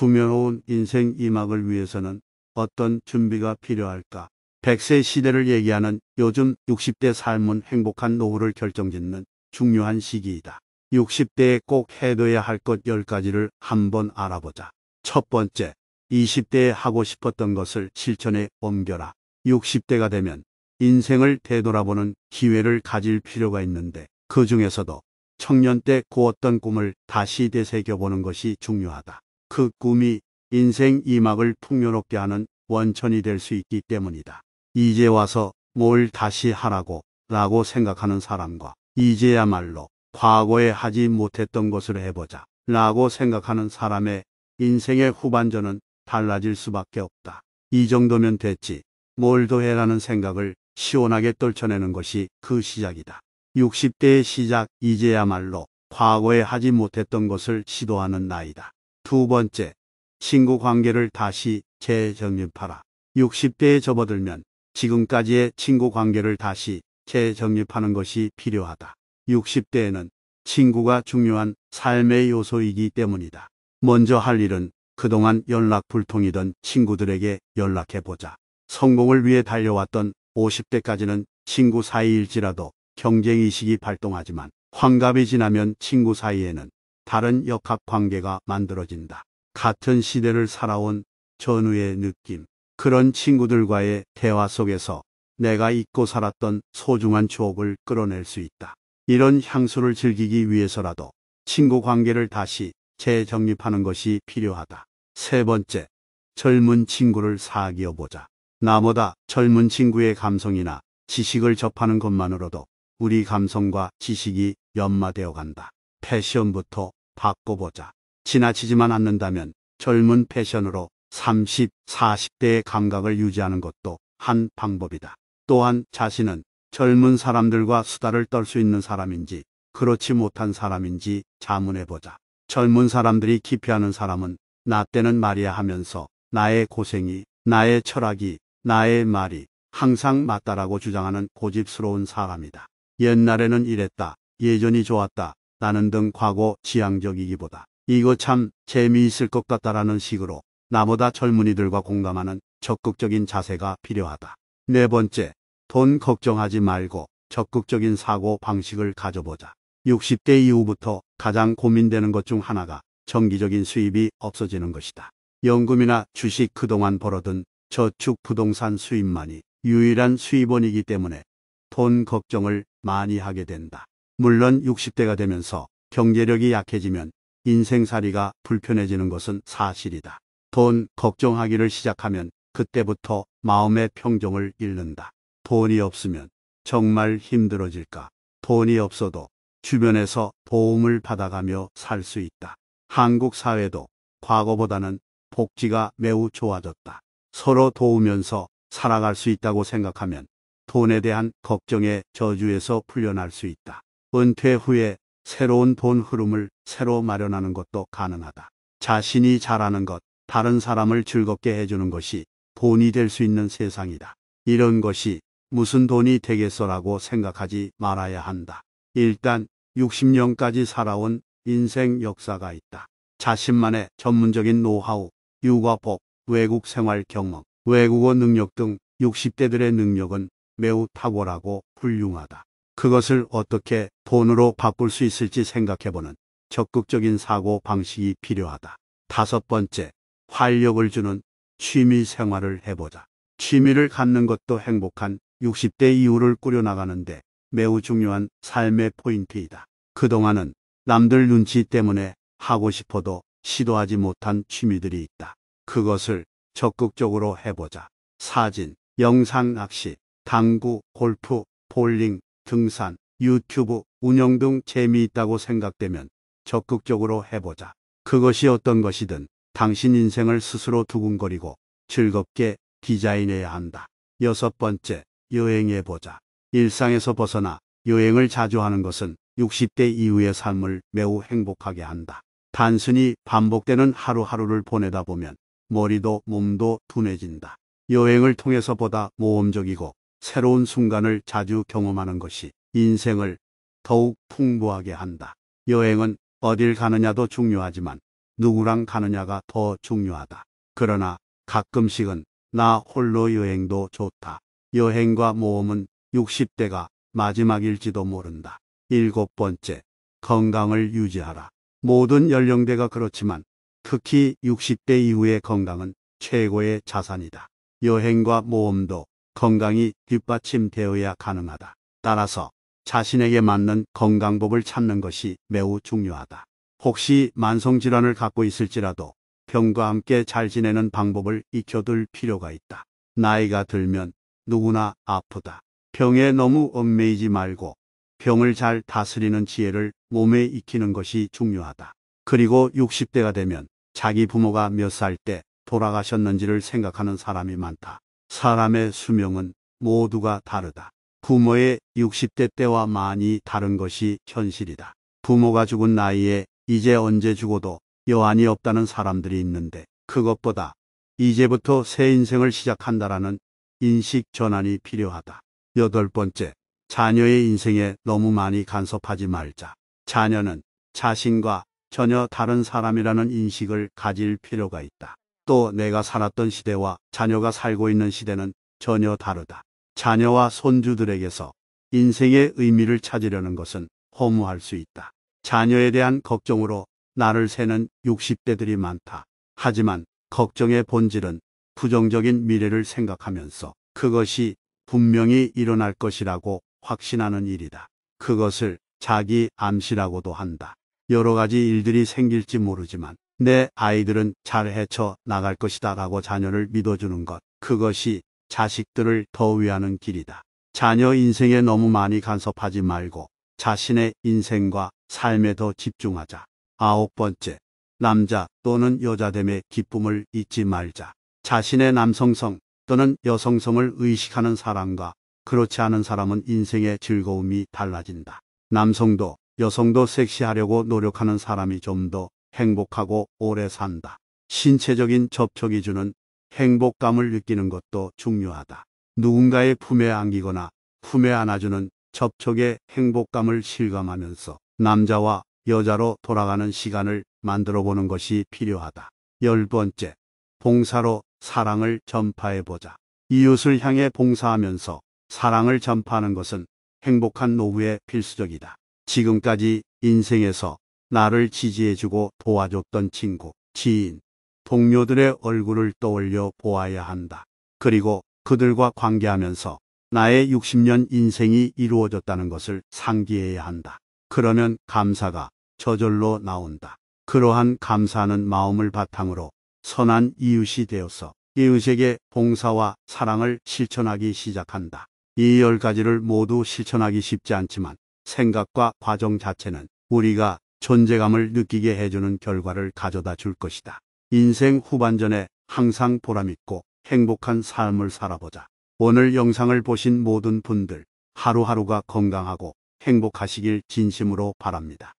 후며온 인생 이막을 위해서는 어떤 준비가 필요할까? 100세 시대를 얘기하는 요즘 60대 삶은 행복한 노후를 결정짓는 중요한 시기이다. 60대에 꼭 해둬야 할 것 10가지를 한번 알아보자. 첫 번째, 20대에 하고 싶었던 것을 실천에 옮겨라. 60대가 되면 인생을 되돌아보는 기회를 가질 필요가 있는데 그 중에서도 청년 때 꾸었던 꿈을 다시 되새겨보는 것이 중요하다. 그 꿈이 인생 이막을 풍요롭게 하는 원천이 될 수 있기 때문이다. 이제 와서 뭘 다시 하라고 라고 생각하는 사람과 이제야말로 과거에 하지 못했던 것을 해보자 라고 생각하는 사람의 인생의 후반전은 달라질 수밖에 없다. 이 정도면 됐지 뭘 더 해라는 생각을 시원하게 떨쳐내는 것이 그 시작이다. 60대의 시작 이제야말로 과거에 하지 못했던 것을 시도하는 나이다. 두 번째, 친구 관계를 다시 재정립하라. 60대에 접어들면 지금까지의 친구 관계를 다시 재정립하는 것이 필요하다. 60대에는 친구가 중요한 삶의 요소이기 때문이다. 먼저 할 일은 그동안 연락 불통이던 친구들에게 연락해보자. 성공을 위해 달려왔던 50대까지는 친구 사이일지라도 경쟁의식이 발동하지만 환갑이 지나면 친구 사이에는 다른 역학 관계가 만들어진다. 같은 시대를 살아온 전우의 느낌. 그런 친구들과의 대화 속에서 내가 잊고 살았던 소중한 추억을 끌어낼 수 있다. 이런 향수를 즐기기 위해서라도 친구 관계를 다시 재정립하는 것이 필요하다. 세 번째, 젊은 친구를 사귀어보자. 나보다 젊은 친구의 감성이나 지식을 접하는 것만으로도 우리 감성과 지식이 연마되어 간다. 패션부터 바꿔보자. 지나치지만 않는다면 젊은 패션으로 30, 40대의 감각을 유지하는 것도 한 방법이다. 또한 자신은 젊은 사람들과 수다를 떨 수 있는 사람인지 그렇지 못한 사람인지 자문해보자. 젊은 사람들이 기피하는 사람은 나 때는 말이야 하면서 나의 고생이, 나의 철학이, 나의 말이 항상 맞다라고 주장하는 고집스러운 사람이다. 옛날에는 이랬다, 예전이 좋았다, 나는 등 과거 지향적이기보다 이거 참 재미있을 것 같다라는 식으로 나보다 젊은이들과 공감하는 적극적인 자세가 필요하다. 네 번째, 돈 걱정하지 말고 적극적인 사고 방식을 가져보자. 60대 이후부터 가장 고민되는 것 중 하나가 정기적인 수입이 없어지는 것이다. 연금이나 주식 그동안 벌어든 저축 부동산 수입만이 유일한 수입원이기 때문에 돈 걱정을 많이 하게 된다. 물론 60대가 되면서 경제력이 약해지면 인생살이가 불편해지는 것은 사실이다. 돈 걱정하기를 시작하면 그때부터 마음의 평정을 잃는다. 돈이 없으면 정말 힘들어질까. 돈이 없어도 주변에서 도움을 받아가며 살 수 있다. 한국 사회도 과거보다는 복지가 매우 좋아졌다. 서로 도우면서 살아갈 수 있다고 생각하면 돈에 대한 걱정의 저주에서 풀려날 수 있다. 은퇴 후에 새로운 돈 흐름을 새로 마련하는 것도 가능하다. 자신이 잘하는 것, 다른 사람을 즐겁게 해주는 것이 돈이 될 수 있는 세상이다. 이런 것이 무슨 돈이 되겠어라고 생각하지 말아야 한다. 일단 60년까지 살아온 인생 역사가 있다. 자신만의 전문적인 노하우, 육아법, 외국 생활 경험, 외국어 능력 등 60대들의 능력은 매우 탁월하고 훌륭하다. 그것을 어떻게 돈으로 바꿀 수 있을지 생각해보는 적극적인 사고 방식이 필요하다. 다섯 번째, 활력을 주는 취미 생활을 해보자. 취미를 갖는 것도 행복한 60대 이후를 꾸려나가는데 매우 중요한 삶의 포인트이다. 그동안은 남들 눈치 때문에 하고 싶어도 시도하지 못한 취미들이 있다. 그것을 적극적으로 해보자. 사진, 영상 낚시, 당구, 골프, 볼링, 등산, 유튜브, 운영 등 재미있다고 생각되면 적극적으로 해보자. 그것이 어떤 것이든 당신 인생을 스스로 두근거리고 즐겁게 디자인해야 한다. 여섯 번째, 여행해보자. 일상에서 벗어나 여행을 자주 하는 것은 60대 이후의 삶을 매우 행복하게 한다. 단순히 반복되는 하루하루를 보내다 보면 머리도 몸도 둔해진다. 여행을 통해서 보다 모험적이고 새로운 순간을 자주 경험하는 것이 인생을 더욱 풍부하게 한다. 여행은 어딜 가느냐도 중요하지만 누구랑 가느냐가 더 중요하다. 그러나 가끔씩은 나 홀로 여행도 좋다. 여행과 모험은 60대가 마지막일지도 모른다. 일곱 번째, 건강을 유지하라. 모든 연령대가 그렇지만 특히 60대 이후의 건강은 최고의 자산이다. 여행과 모험도 건강이 뒷받침되어야 가능하다. 따라서 자신에게 맞는 건강법을 찾는 것이 매우 중요하다. 혹시 만성질환을 갖고 있을지라도 병과 함께 잘 지내는 방법을 익혀둘 필요가 있다. 나이가 들면 누구나 아프다. 병에 너무 얽매이지 말고 병을 잘 다스리는 지혜를 몸에 익히는 것이 중요하다. 그리고 60대가 되면 자기 부모가 몇 살 때 돌아가셨는지를 생각하는 사람이 많다. 사람의 수명은 모두가 다르다. 부모의 60대 때와 많이 다른 것이 현실이다. 부모가 죽은 나이에 이제 언제 죽어도 여한이 없다는 사람들이 있는데 그것보다 이제부터 새 인생을 시작한다라는 인식 전환이 필요하다. 여덟 번째, 자녀의 인생에 너무 많이 간섭하지 말자. 자녀는 자신과 전혀 다른 사람이라는 인식을 가질 필요가 있다. 또 내가 살았던 시대와 자녀가 살고 있는 시대는 전혀 다르다. 자녀와 손주들에게서 인생의 의미를 찾으려는 것은 허무할 수 있다. 자녀에 대한 걱정으로 나를 세는 60대들이 많다. 하지만 걱정의 본질은 부정적인 미래를 생각하면서 그것이 분명히 일어날 것이라고 확신하는 일이다. 그것을 자기 암시라고도 한다. 여러 가지 일들이 생길지 모르지만 내 아이들은 잘 헤쳐 나갈 것이다 라고 자녀를 믿어주는 것. 그것이 자식들을 더 위하는 길이다. 자녀 인생에 너무 많이 간섭하지 말고 자신의 인생과 삶에 더 집중하자. 아홉 번째, 남자 또는 여자됨의 기쁨을 잊지 말자. 자신의 남성성 또는 여성성을 의식하는 사람과 그렇지 않은 사람은 인생의 즐거움이 달라진다. 남성도 여성도 섹시하려고 노력하는 사람이 좀더 행복하고 오래 산다. 신체적인 접촉이 주는 행복감을 느끼는 것도 중요하다. 누군가의 품에 안기거나 품에 안아주는 접촉의 행복감을 실감하면서 남자와 여자로 돌아가는 시간을 만들어 보는 것이 필요하다. 열 번째, 봉사로 사랑을 전파해보자. 이웃을 향해 봉사하면서 사랑을 전파하는 것은 행복한 노후에 필수적이다. 지금까지 인생에서 나를 지지해주고 도와줬던 친구, 지인, 동료들의 얼굴을 떠올려 보아야 한다. 그리고 그들과 관계하면서 나의 60년 인생이 이루어졌다는 것을 상기해야 한다. 그러면 감사가 저절로 나온다. 그러한 감사하는 마음을 바탕으로 선한 이웃이 되어서 이웃에게 봉사와 사랑을 실천하기 시작한다. 이 열 가지를 모두 실천하기 쉽지 않지만 생각과 과정 자체는 우리가 존재감을 느끼게 해주는 결과를 가져다 줄 것이다. 인생 후반전에 항상 보람있고 행복한 삶을 살아보자. 오늘 영상을 보신 모든 분들 하루하루가 건강하고 행복하시길 진심으로 바랍니다.